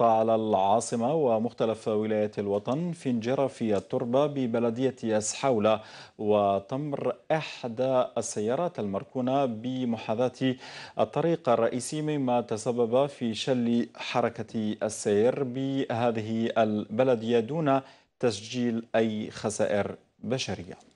على العاصمة ومختلف ولايات الوطن في انجرافية التربة ببلدية يسحولة وتمر إحدى السيارات المركونة بمحاذاة الطريق الرئيسي مما تسبب في شل حركة السير بهذه البلدية دون تسجيل أي خسائر بشرية